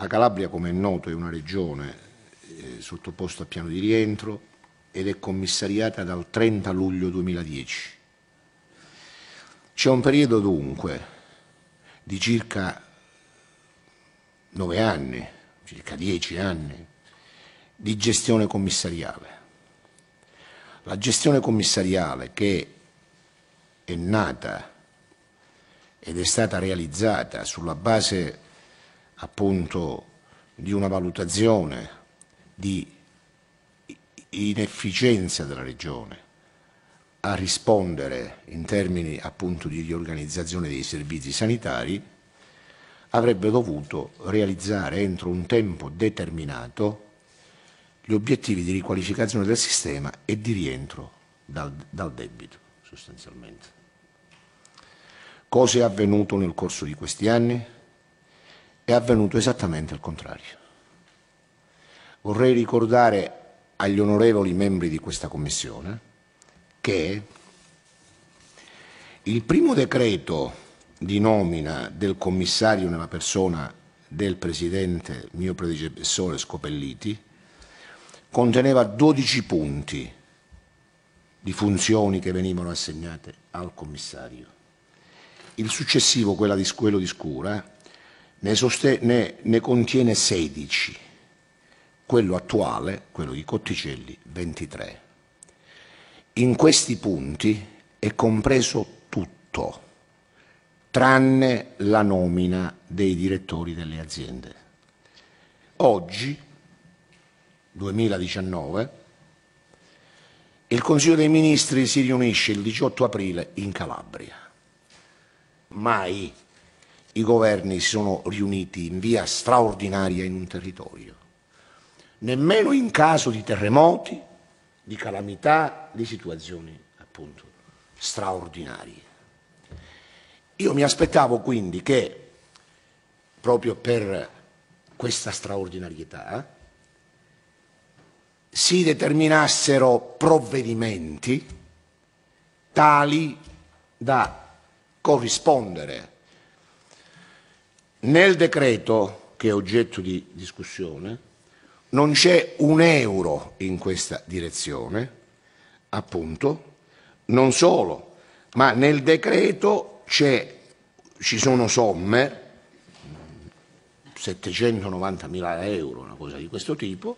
La Calabria, come è noto, è una regione eh, sottoposta a piano di rientro ed è commissariata dal 30 luglio 2010. C'è un periodo dunque di circa 9 anni, circa 10 anni, di gestione commissariale. La gestione commissariale che è nata ed è stata realizzata sulla base appunto di una valutazione di inefficienza della Regione a rispondere in termini appunto di riorganizzazione dei servizi sanitari, avrebbe dovuto realizzare entro un tempo determinato gli obiettivi di riqualificazione del sistema e di rientro dal, dal debito sostanzialmente. Cosa è avvenuto nel corso di questi anni? È avvenuto esattamente il contrario. Vorrei ricordare agli onorevoli membri di questa Commissione che il primo decreto di nomina del commissario nella persona del presidente, mio predecessore Scopelliti, conteneva 12 punti di funzioni che venivano assegnate al commissario. Il successivo, quello di Scura, ne, ne, ne contiene 16, quello attuale, quello di Cotticelli, 23. In questi punti è compreso tutto, tranne la nomina dei direttori delle aziende. Oggi, 2019, il Consiglio dei Ministri si riunisce il 18 aprile in Calabria. Mai i governi si sono riuniti in via straordinaria in un territorio. Nemmeno in caso di terremoti, di calamità, di situazioni appunto straordinarie. Io mi aspettavo quindi che, proprio per questa straordinarietà, si determinassero provvedimenti tali da corrispondere nel decreto che è oggetto di discussione non c'è un euro in questa direzione, appunto, non solo, ma nel decreto ci sono somme, 790 mila euro, una cosa di questo tipo,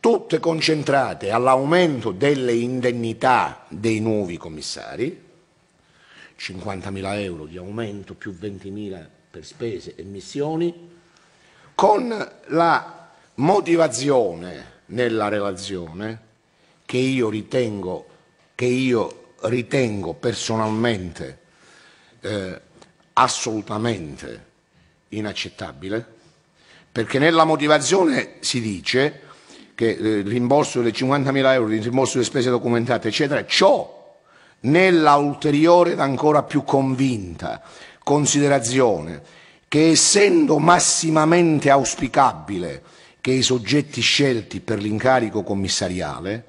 tutte concentrate all'aumento delle indennità dei nuovi commissari, 50 mila euro di aumento più 20 mila per spese e missioni. Con la motivazione nella relazione che io ritengo, che io ritengo personalmente eh, assolutamente inaccettabile, perché nella motivazione si dice che eh, rimborso delle 50.000 euro, il rimborso delle spese documentate, eccetera, ciò nella ulteriore ed ancora più convinta considerazione che essendo massimamente auspicabile che i soggetti scelti per l'incarico commissariale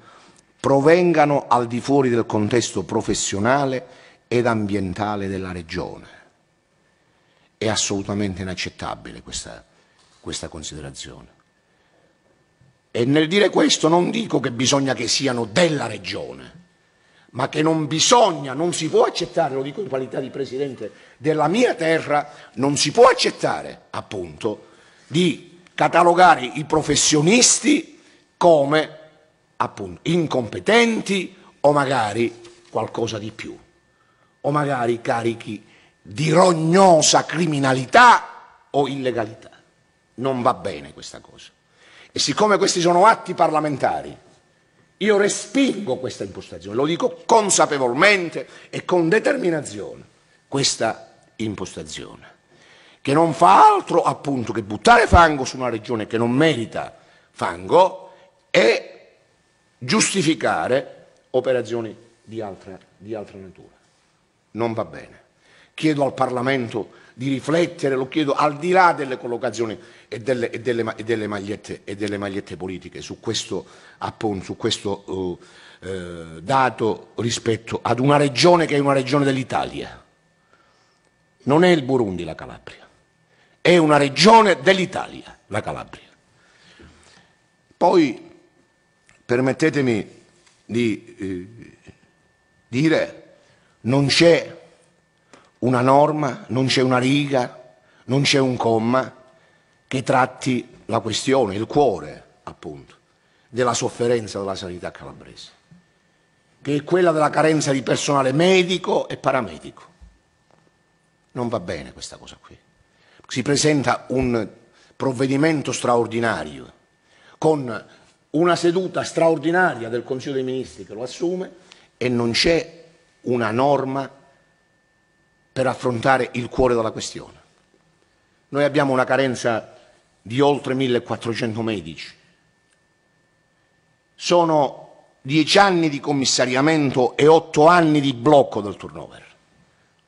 provengano al di fuori del contesto professionale ed ambientale della Regione. È assolutamente inaccettabile questa, questa considerazione. E nel dire questo non dico che bisogna che siano della Regione, ma che non bisogna, non si può accettare, lo dico in qualità di Presidente della mia terra, non si può accettare appunto di catalogare i professionisti come appunto incompetenti o magari qualcosa di più, o magari carichi di rognosa criminalità o illegalità. Non va bene questa cosa. E siccome questi sono atti parlamentari, io respingo questa impostazione, lo dico consapevolmente e con determinazione, questa impostazione, che non fa altro appunto che buttare fango su una regione che non merita fango e giustificare operazioni di altra, di altra natura. Non va bene chiedo al Parlamento di riflettere, lo chiedo al di là delle collocazioni e delle, e delle, e delle, magliette, e delle magliette, politiche su questo, appunto, su questo uh, uh, dato rispetto ad una regione che è una regione dell'Italia. Non è il Burundi la Calabria, è una regione dell'Italia la Calabria. Poi permettetemi di eh, dire non c'è una norma, non c'è una riga, non c'è un comma che tratti la questione, il cuore appunto, della sofferenza della sanità calabrese, che è quella della carenza di personale medico e paramedico. Non va bene questa cosa qui. Si presenta un provvedimento straordinario con una seduta straordinaria del Consiglio dei Ministri che lo assume e non c'è una norma per affrontare il cuore della questione. Noi abbiamo una carenza di oltre 1400 medici. Sono dieci anni di commissariamento e otto anni di blocco del turnover.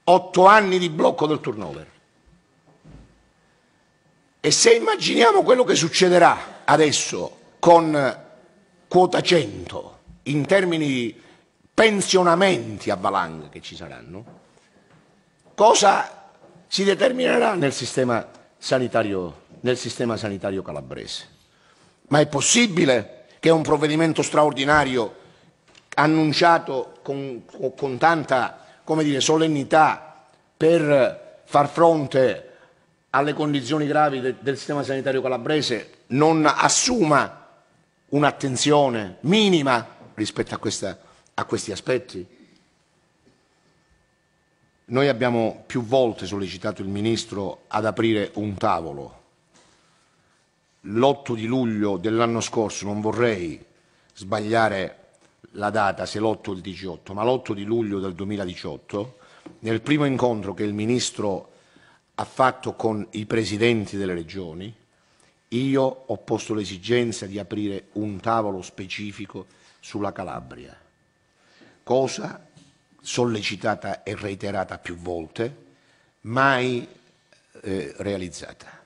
Otto anni di blocco del turnover. E se immaginiamo quello che succederà adesso con quota 100 in termini di pensionamenti a valanga che ci saranno, cosa si determinerà nel sistema sanitario, nel sistema sanitario calabrese. Ma è possibile che un provvedimento straordinario annunciato con, con tanta dire, solennità per far fronte alle condizioni gravi de, del sistema sanitario calabrese non assuma un'attenzione minima rispetto a, questa, a questi aspetti? Noi abbiamo più volte sollecitato il Ministro ad aprire un tavolo. L'8 di luglio dell'anno scorso, non vorrei sbagliare la data, se l'8 o il 18, ma l'8 di luglio del 2018, nel primo incontro che il Ministro ha fatto con i Presidenti delle Regioni, io ho posto l'esigenza di aprire un tavolo specifico sulla Calabria, cosa sollecitata e reiterata più volte, mai eh, realizzata.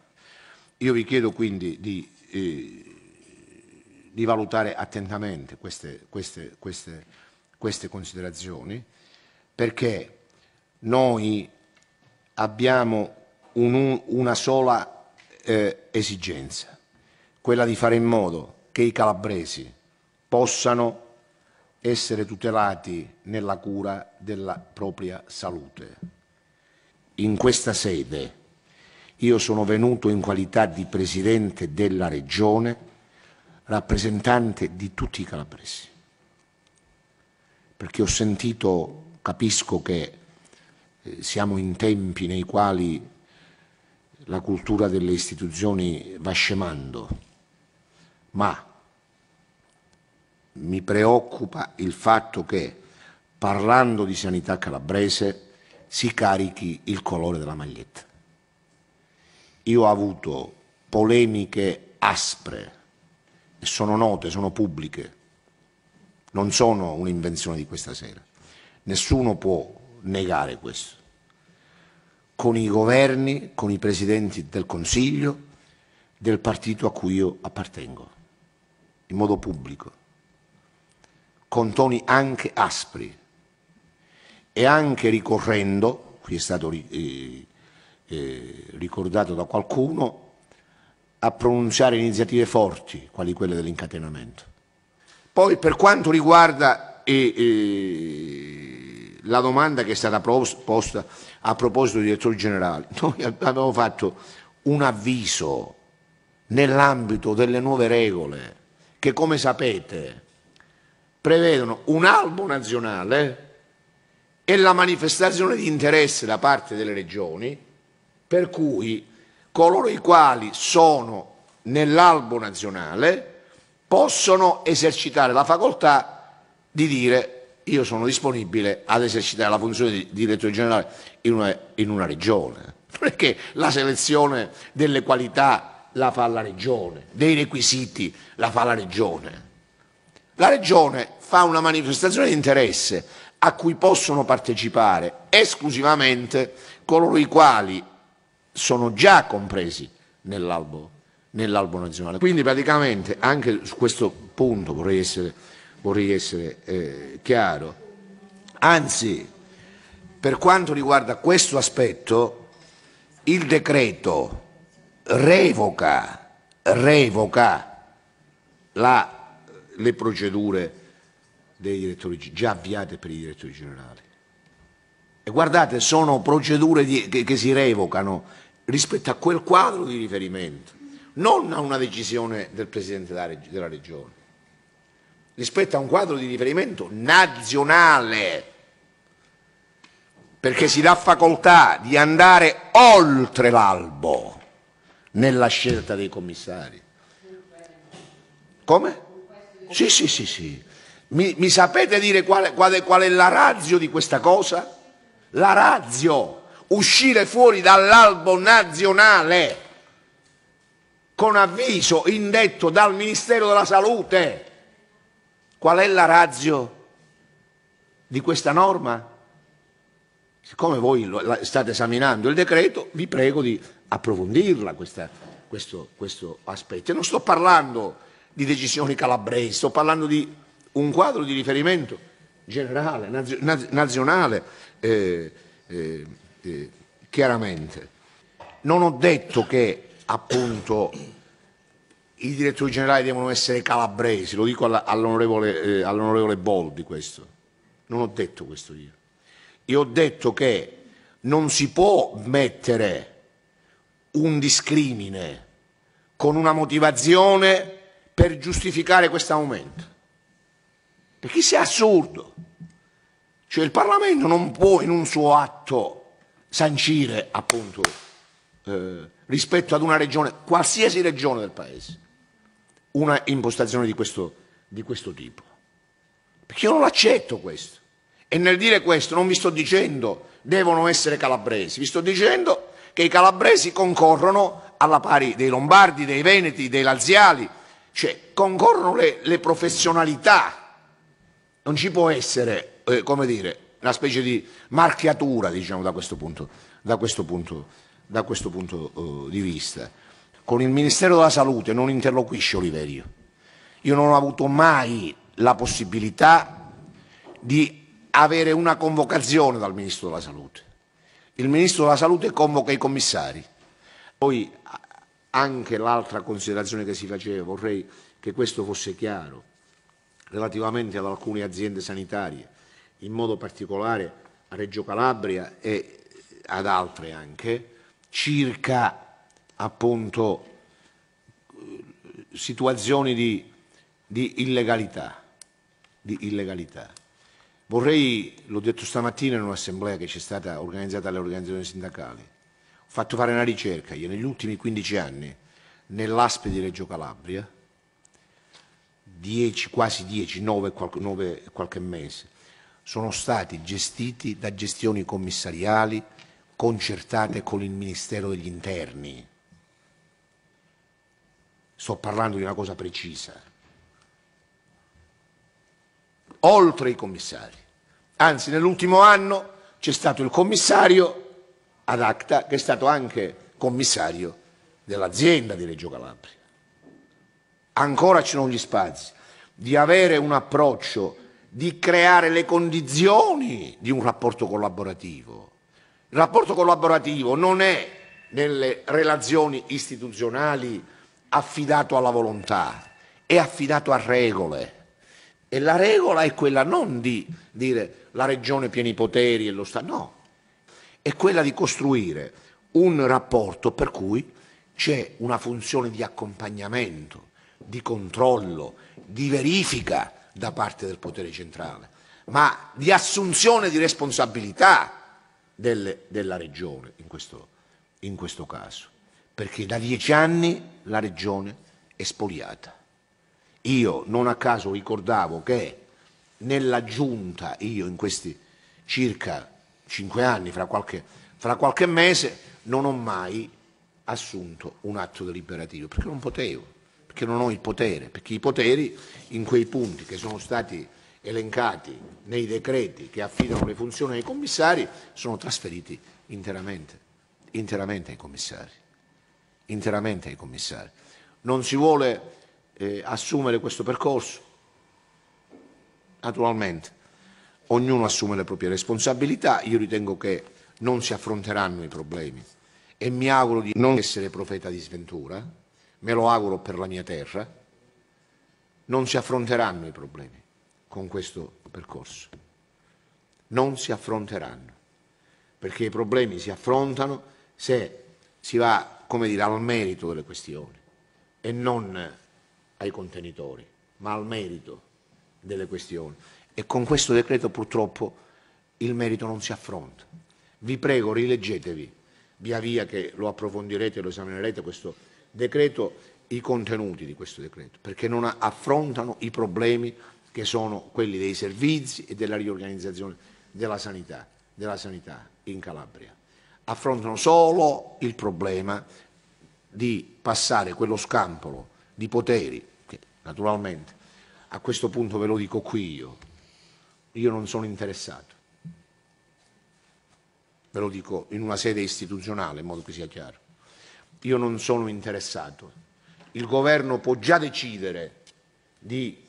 Io vi chiedo quindi di, eh, di valutare attentamente queste, queste, queste, queste considerazioni perché noi abbiamo un, una sola eh, esigenza, quella di fare in modo che i calabresi possano essere tutelati nella cura della propria salute. In questa sede io sono venuto in qualità di Presidente della Regione, rappresentante di tutti i calabresi, perché ho sentito, capisco che eh, siamo in tempi nei quali la cultura delle istituzioni va scemando, ma mi preoccupa il fatto che parlando di sanità calabrese si carichi il colore della maglietta. Io ho avuto polemiche aspre, e sono note, sono pubbliche, non sono un'invenzione di questa sera. Nessuno può negare questo. Con i governi, con i presidenti del Consiglio, del partito a cui io appartengo, in modo pubblico con toni anche aspri e anche ricorrendo, qui è stato eh, eh, ricordato da qualcuno, a pronunciare iniziative forti, quali quelle dell'incatenamento. Poi per quanto riguarda eh, la domanda che è stata posta a proposito del direttore generale, noi abbiamo fatto un avviso nell'ambito delle nuove regole che come sapete prevedono un albo nazionale e la manifestazione di interesse da parte delle regioni, per cui coloro i quali sono nell'albo nazionale possono esercitare la facoltà di dire io sono disponibile ad esercitare la funzione di direttore generale in una, in una regione, perché la selezione delle qualità la fa la regione, dei requisiti la fa la regione. La Regione fa una manifestazione di interesse a cui possono partecipare esclusivamente coloro i quali sono già compresi nell'albo, nell'albo nazionale. Quindi praticamente anche su questo punto vorrei essere, vorrei essere eh, chiaro. Anzi, per quanto riguarda questo aspetto, il decreto revoca, revoca la le procedure dei direttori, già avviate per i direttori generali. E guardate, sono procedure di, che, che si revocano rispetto a quel quadro di riferimento, non a una decisione del Presidente della Regione, rispetto a un quadro di riferimento nazionale perché si dà facoltà di andare oltre l'albo nella scelta dei commissari. Come? Sì, sì, sì, sì. Mi, mi sapete dire qual, qual, qual è la razio di questa cosa? La razio, uscire fuori dall'albo nazionale con avviso indetto dal Ministero della Salute. Qual è la razio di questa norma? Siccome voi state esaminando il decreto, vi prego di approfondirla questa, questo, questo aspetto. E non sto parlando di decisioni calabresi, sto parlando di un quadro di riferimento generale, nazionale, eh, eh, eh, chiaramente. Non ho detto che appunto i direttori generali devono essere calabresi, lo dico all'onorevole, eh, all'onorevole Boldi questo, non ho detto questo io. Io ho detto che non si può mettere un discrimine con una motivazione per giustificare questo aumento. Perché sia assurdo. Cioè il Parlamento non può in un suo atto sancire appunto eh, rispetto ad una regione, qualsiasi regione del Paese, una impostazione di questo, di questo tipo. Perché io non accetto questo. E nel dire questo non vi sto dicendo devono essere calabresi, vi sto dicendo che i calabresi concorrono alla pari dei lombardi, dei veneti, dei laziali, cioè, concorrono le, le professionalità, non ci può essere, eh, come dire, una specie di marchiatura, diciamo, da questo punto, da questo punto, da questo punto eh, di vista. Con il Ministero della Salute non interloquisce Oliverio. Io non ho avuto mai la possibilità di avere una convocazione dal Ministro della Salute. Il Ministro della Salute convoca i commissari. Poi anche l'altra considerazione che si faceva, vorrei che questo fosse chiaro, relativamente ad alcune aziende sanitarie, in modo particolare a Reggio Calabria e ad altre anche, circa appunto situazioni di, di illegalità. Di illegalità. Vorrei, l'ho detto stamattina in un'assemblea che c'è stata organizzata dalle organizzazioni sindacali, fatto fare una ricerca io negli ultimi 15 anni nell'ASP di Reggio Calabria, 10, quasi 10, 9 9 qualche mese, sono stati gestiti da gestioni commissariali concertate con il Ministero degli Interni. Sto parlando di una cosa precisa. Oltre i commissari. Anzi, nell'ultimo anno c'è stato il commissario ad Acta, che è stato anche commissario dell'azienda di Reggio Calabria. Ancora ci sono gli spazi di avere un approccio, di creare le condizioni di un rapporto collaborativo. Il rapporto collaborativo non è nelle relazioni istituzionali affidato alla volontà, è affidato a regole. E la regola è quella non di dire la regione pieni poteri e lo Stato, no, è quella di costruire un rapporto per cui c'è una funzione di accompagnamento, di controllo, di verifica da parte del potere centrale, ma di assunzione di responsabilità delle, della regione in questo, in questo caso, perché da dieci anni la regione è spoliata. Io non a caso ricordavo che nella giunta, io in questi circa cinque anni, fra qualche, fra qualche mese, non ho mai assunto un atto deliberativo, perché non potevo, perché non ho il potere, perché i poteri in quei punti che sono stati elencati nei decreti che affidano le funzioni ai commissari sono trasferiti interamente, interamente ai commissari. Interamente ai commissari. Non si vuole eh, assumere questo percorso? Naturalmente ognuno assume le proprie responsabilità, io ritengo che non si affronteranno i problemi e mi auguro di non essere profeta di sventura, me lo auguro per la mia terra, non si affronteranno i problemi con questo percorso, non si affronteranno, perché i problemi si affrontano se si va, come dire, al merito delle questioni e non ai contenitori, ma al merito delle questioni e con questo decreto purtroppo il merito non si affronta. Vi prego, rileggetevi via via che lo approfondirete e lo esaminerete questo decreto, i contenuti di questo decreto, perché non affrontano i problemi che sono quelli dei servizi e della riorganizzazione della sanità, della sanità in Calabria. Affrontano solo il problema di passare quello scampolo di poteri, che naturalmente a questo punto ve lo dico qui io, io non sono interessato. Ve lo dico in una sede istituzionale, in modo che sia chiaro. Io non sono interessato. Il governo può già decidere di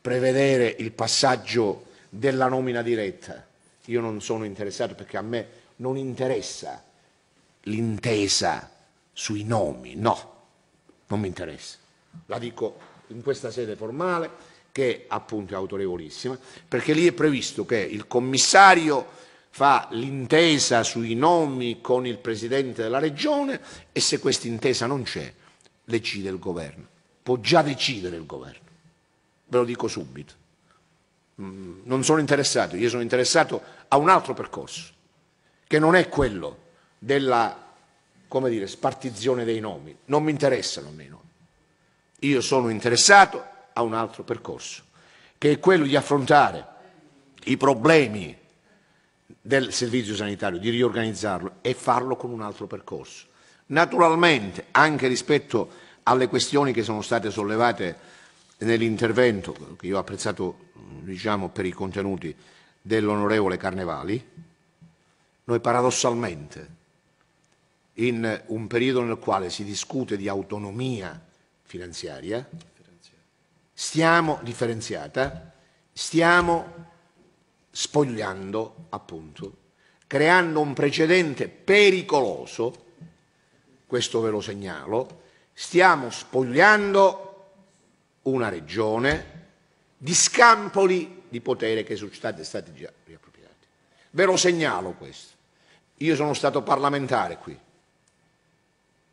prevedere il passaggio della nomina diretta. Io non sono interessato perché a me non interessa l'intesa sui nomi, no, non mi interessa. La dico in questa sede formale che appunto è autorevolissima, perché lì è previsto che il commissario fa l'intesa sui nomi con il presidente della regione e se questa intesa non c'è, decide il governo. Può già decidere il governo, ve lo dico subito. Mm, non sono interessato, io sono interessato a un altro percorso, che non è quello della come dire, spartizione dei nomi, non mi interessano a me i nomi. Io sono interessato a un altro percorso, che è quello di affrontare i problemi del servizio sanitario, di riorganizzarlo e farlo con un altro percorso. Naturalmente, anche rispetto alle questioni che sono state sollevate nell'intervento, che io ho apprezzato diciamo, per i contenuti dell'onorevole Carnevali, noi paradossalmente, in un periodo nel quale si discute di autonomia finanziaria, stiamo differenziata, stiamo spogliando appunto, creando un precedente pericoloso, questo ve lo segnalo, stiamo spogliando una regione di scampoli di potere che sono stati, stati già riappropriati. Ve lo segnalo questo. Io sono stato parlamentare qui,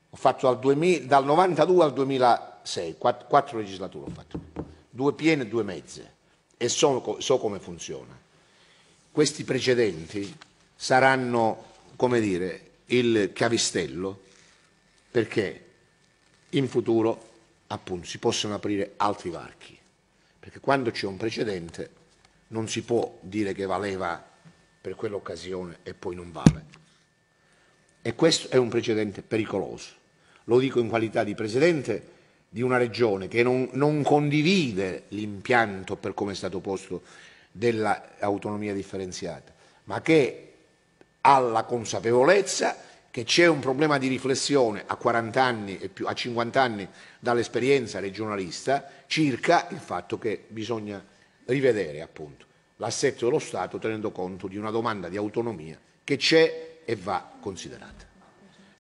ho fatto dal 1992 al 2000 sei, quattro, quattro legislature ho fatto, due piene e due mezze, e so, so come funziona. Questi precedenti saranno, come dire, il chiavistello perché in futuro appunto si possono aprire altri varchi, perché quando c'è un precedente non si può dire che valeva per quell'occasione e poi non vale. E questo è un precedente pericoloso. Lo dico in qualità di Presidente di una regione che non, non condivide l'impianto per come è stato posto dell'autonomia differenziata, ma che ha la consapevolezza che c'è un problema di riflessione a 40 anni e più, a 50 anni dall'esperienza regionalista circa il fatto che bisogna rivedere appunto l'assetto dello Stato tenendo conto di una domanda di autonomia che c'è e va considerata.